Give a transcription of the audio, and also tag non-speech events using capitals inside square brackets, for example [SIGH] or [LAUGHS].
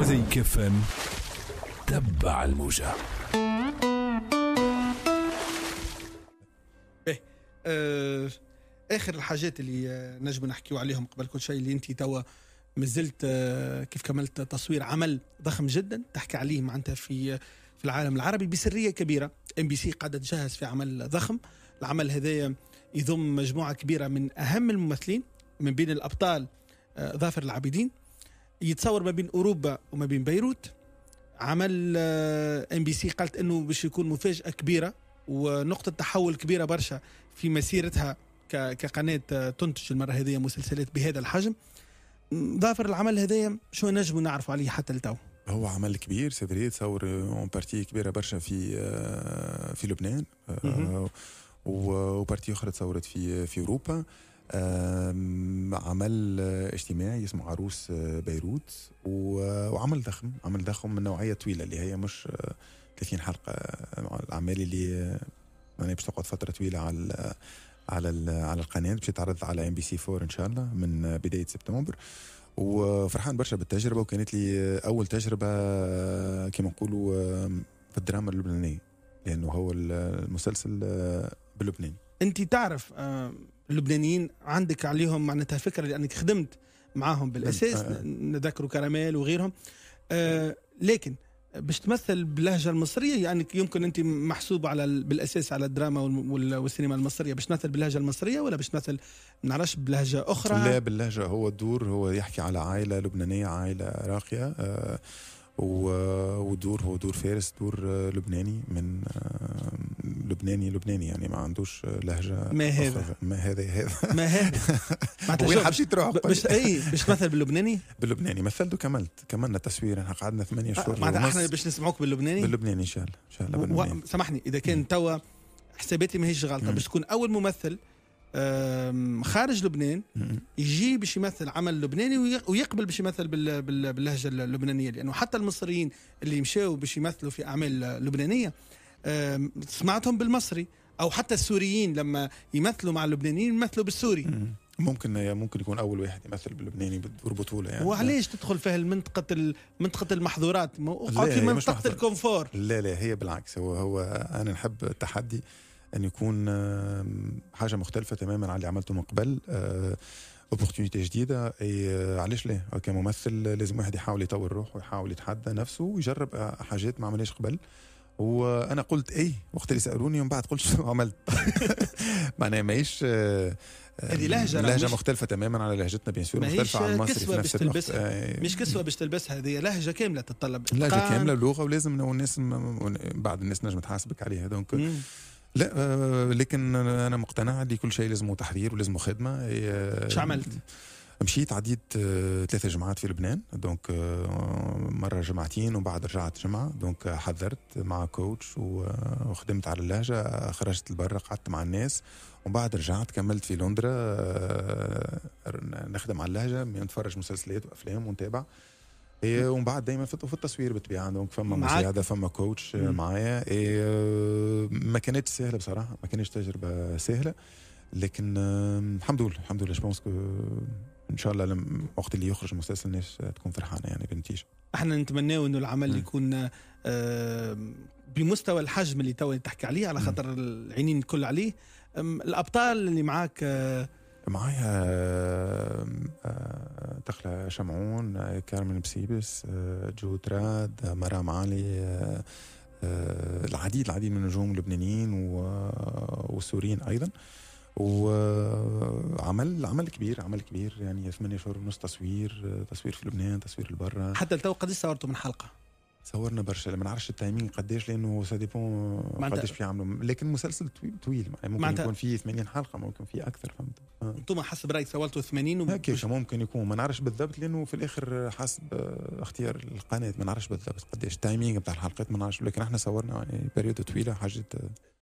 مزيج كفن تبع الموجة إيه، آه اخر الحاجات اللي آه، نجم نحكيو عليهم قبل كل شيء اللي انت توا مازلت آه، كيف كملت تصوير عمل ضخم جدا تحكي عليه معناتها في آه، في العالم العربي بسريه كبيره ام بي سي قاعده تجهز في عمل ضخم العمل هذايا يضم مجموعه كبيره من اهم الممثلين من بين الابطال ظافر العابدين يتصور ما بين اوروبا وما بين بيروت عمل ام بي سي قالت انه باش يكون مفاجاه كبيره ونقطه تحول كبيره برشا في مسيرتها كقناه آه، تنتج المره هذه مسلسلات بهذا الحجم ظافر العمل هذايا شو نجم نعرف عليه حتى لتو هو عمل كبير سي تصور اون آه، بارتي كبيره برشا في آه، في لبنان وبارتي اخرى تصورت في في اوروبا عمل اجتماعي اسمه عروس آه، بيروت وعمل ضخم عمل ضخم من نوعيه طويله اللي هي مش 30 آه، حلقه آه، الاعمال اللي معناها يعني باش تقعد فتره طويله على على على القناه باش تعرض على ام بي سي 4 ان شاء الله من بدايه سبتمبر وفرحان برشا بالتجربه وكانت لي اول تجربه كما نقولوا في الدراما اللبنانيه لانه هو المسلسل باللبناني انت تعرف اللبنانيين عندك عليهم معناتها فكره لانك خدمت معاهم بالاساس آه. نذكروا كراميل وغيرهم آه لكن باش تمثل باللهجه المصريه يعني يمكن انت محسوب على بالاساس على الدراما والسينما المصريه باش تمثل باللهجه المصريه ولا باش تمثل ما نعرفش بلهجه اخرى لا باللهجه هو الدور هو يحكي على عائله لبنانيه عائله راقيه آه ودور هو دور فارس دور آه، لبناني من آه، لبناني لبناني يعني ما عندوش لهجه ما هذا ما هذا هذا ما هذا [LAUGHS] وين حبشت تروح باش اي باش تمثل باللبناني [LAUGHS] باللبناني مثلت وكملت كملنا تصوير احنا قعدنا ثمانية شهور معناتها احنا باش نسمعوك باللبناني باللبناني ان شاء الله ان شاء الله و... سامحني اذا كان توا حساباتي ماهيش غلطه باش تكون اول ممثل خارج لبنان يجي باش يمثل عمل لبناني ويقبل باش يمثل باللهجه اللبنانيه لانه حتى المصريين اللي مشاو باش يمثلوا في اعمال لبنانيه سمعتهم بالمصري او حتى السوريين لما يمثلوا مع اللبنانيين يمثلوا بالسوري ممكن ممكن يكون اول واحد يمثل باللبناني بالبطوله يعني وعليش تدخل في منطقه منطقه المحظورات اقعد في منطقه الكونفور لا لا هي بالعكس هو هو انا نحب التحدي ان يكون حاجه مختلفه تماما عن اللي عملته من قبل اوبورتونيتي آه، جديده آه، علاش لا كممثل لازم واحد يحاول يطور روحه ويحاول يتحدى نفسه ويجرب آه، حاجات ما عملهاش قبل وانا قلت اي وقت اللي سالوني ومن بعد قلت شو [LAUGHS] عملت [LAUGHS] معناها ماهيش آه، آه، هذه لهجه لهجه مختلفه تماما على لهجتنا بيان سور مختلفه عن المصري في نفس الوقت آه إيه. مش كسوه باش تلبسها هذه لهجه كامله تتطلب لهجه كامله لغه ولازم والناس بعض الناس نجم تحاسبك عليها دونك لا آه لكن انا مقتنع اللي كل شيء لازمه تحرير ولازمه خدمه شو عملت؟ مشيت عديت آه، ثلاثة جمعات في لبنان دونك آه، مرة جمعتين وبعد رجعت جمعة دونك حذرت مع كوتش آه، وخدمت على اللهجة خرجت لبرا قعدت مع الناس ومن بعد رجعت كملت في لندرا نخدم على اللهجة نتفرج مسلسلات وأفلام ونتابع إيه، ومن بعد دائما في التصوير بالطبيعه دونك فما مساعده فما كوتش معايا إيه، ما كانتش سهله بصراحه ما كانتش تجربه سهله لكن الحمد لله الحمد لله جو بونس ان شاء الله لما وقت اللي يخرج المسلسل الناس آه، تكون فرحانه يعني بالنتيجه احنا نتمناو انه العمل م. يكون آه، بمستوى الحجم اللي تو تحكي عليه على خاطر العينين الكل عليه الابطال اللي معاك آه، معايا دخلة شمعون كارمن بسيبس جو تراد مرام علي العديد العديد من النجوم اللبنانيين والسوريين ايضا وعمل عمل كبير عمل كبير يعني ثمانية شهور ونص تصوير تصوير في لبنان تصوير لبرا حتى لتو قديش صورتوا من حلقه؟ صورنا برشا ما نعرفش التايمين قداش لانه سا ديبون قداش في عملوا لكن مسلسل طويل ممكن يكون فيه 80 حلقه ممكن فيه اكثر فهمت انتم حسب رايك سولتوا 80 وم... هكاك ممكن يكون ما نعرفش بالضبط لانه في الاخر حسب اختيار القناه ما نعرفش بالضبط قداش التايمين بتاع الحلقات ما نعرفش لكن احنا صورنا يعني بريود طويله حاجه